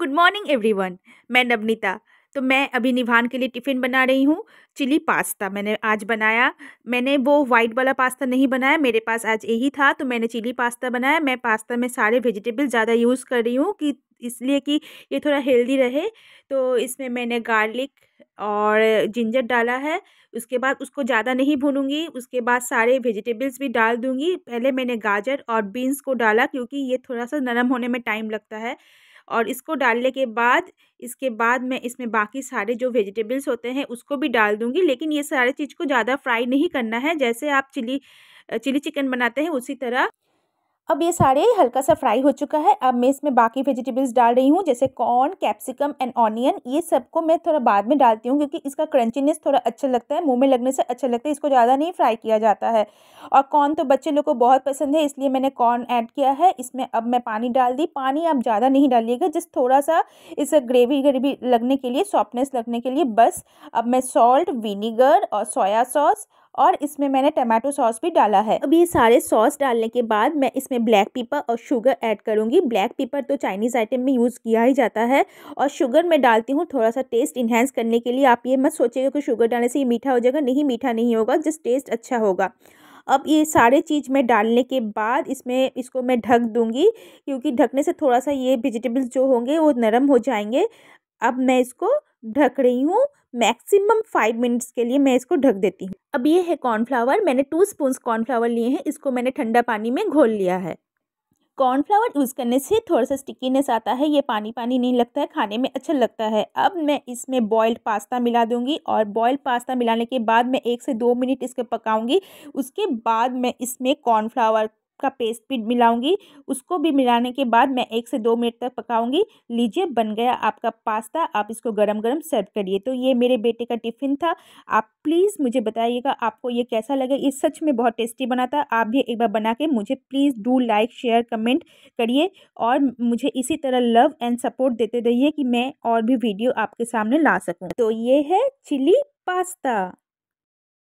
good morning everyone मैं नवनीता तो मैं अभी निभान के लिए टिफ़िन बना रही हूँ चिली पास्ता मैंने आज बनाया मैंने वो वाइट वाला पास्ता नहीं बनाया मेरे पास आज यही था तो मैंने चिली पास्ता बनाया मैं पास्ता में सारे वेजिटेबल ज़्यादा यूज़ कर रही हूँ कि इसलिए कि ये थोड़ा हेल्दी रहे तो इसमें मैंने गार्लिक और जिंजर डाला है उसके बाद उसको ज़्यादा नहीं भूनूंगी उसके बाद सारे वेजिटेबल्स भी डाल दूंगी पहले मैंने गाजर और बीन्स को डाला क्योंकि ये थोड़ा सा नरम होने में टाइम लगता है और इसको डालने के बाद इसके बाद मैं इसमें बाकी सारे जो वेजिटेबल्स होते हैं उसको भी डाल दूँगी लेकिन ये सारे चीज़ को ज़्यादा फ्राई नहीं करना है जैसे आप चिली चिली चिकन बनाते हैं उसी तरह अब ये सारे हल्का सा फ्राई हो चुका है अब मैं इसमें बाकी वेजिटेबल्स डाल रही हूँ जैसे कॉर्न कैप्सिकम एंड ऑनियन ये सबको मैं थोड़ा बाद में डालती हूँ क्योंकि इसका क्रंचीनेस थोड़ा अच्छा लगता है मुंह में लगने से अच्छा लगता है इसको ज़्यादा नहीं फ्राई किया जाता है और कॉर्न तो बच्चे लोग को बहुत पसंद है इसलिए मैंने कॉर्न ऐड किया है इसमें अब मैं पानी डाल दी पानी आप ज़्यादा नहीं डालिएगा जस्ट थोड़ा सा इस ग्रेवी ग्रेवी लगने के लिए सॉफ्टनेस लगने के लिए बस अब मैं सॉल्ट विनीगर और सोया सॉस और इसमें मैंने टमाटो सॉस भी डाला है अब ये सारे सॉस डालने के बाद मैं इसमें ब्लैक पीपर और शुगर ऐड करूँगी ब्लैक पीपर तो चाइनीज़ आइटम में यूज़ किया ही जाता है और शुगर मैं डालती हूँ थोड़ा सा टेस्ट इन्हेंस करने के लिए आप ये मत सोचिएगा कि शुगर डालने से ये मीठा हो जाएगा नहीं मीठा नहीं होगा जस्ट टेस्ट अच्छा होगा अब ये सारे चीज़ में डालने के बाद इसमें इसको मैं ढक दूंगी क्योंकि ढकने से थोड़ा सा ये वेजिटेबल्स जो होंगे वो नरम हो जाएंगे अब मैं इसको ढक रही हूँ मैक्सिमम फाइव मिनट्स के लिए मैं इसको ढक देती हूँ अब ये है कॉर्नफ्लावर मैंने टू स्पून कॉर्नफ्लावर लिए हैं इसको मैंने ठंडा पानी में घोल लिया है कॉर्नफ्लावर यूज़ करने से थोड़ा सा स्टिकीनेस आता है ये पानी पानी नहीं लगता है खाने में अच्छा लगता है अब मैं इसमें बॉयल्ड पास्ता मिला दूंगी और बॉयल्ड पास्ता मिलाने के बाद मैं एक से दो मिनट इसको पकाऊंगी उसके बाद मैं इसमें कॉर्नफ्लावर का पेस्ट भी मिलाऊंगी उसको भी मिलाने के बाद मैं एक से दो मिनट तक पकाऊंगी लीजिए बन गया आपका पास्ता आप इसको गरम गरम सर्व करिए तो ये मेरे बेटे का टिफ़िन था आप प्लीज़ मुझे बताइएगा आपको ये कैसा लगा ये सच में बहुत टेस्टी बना था आप भी एक बार बना के मुझे please do like share comment करिए और मुझे इसी तरह लव एंड सपोर्ट देते रहिए कि मैं और भी वीडियो आपके सामने ला सकूँ तो ये है चिली पास्ता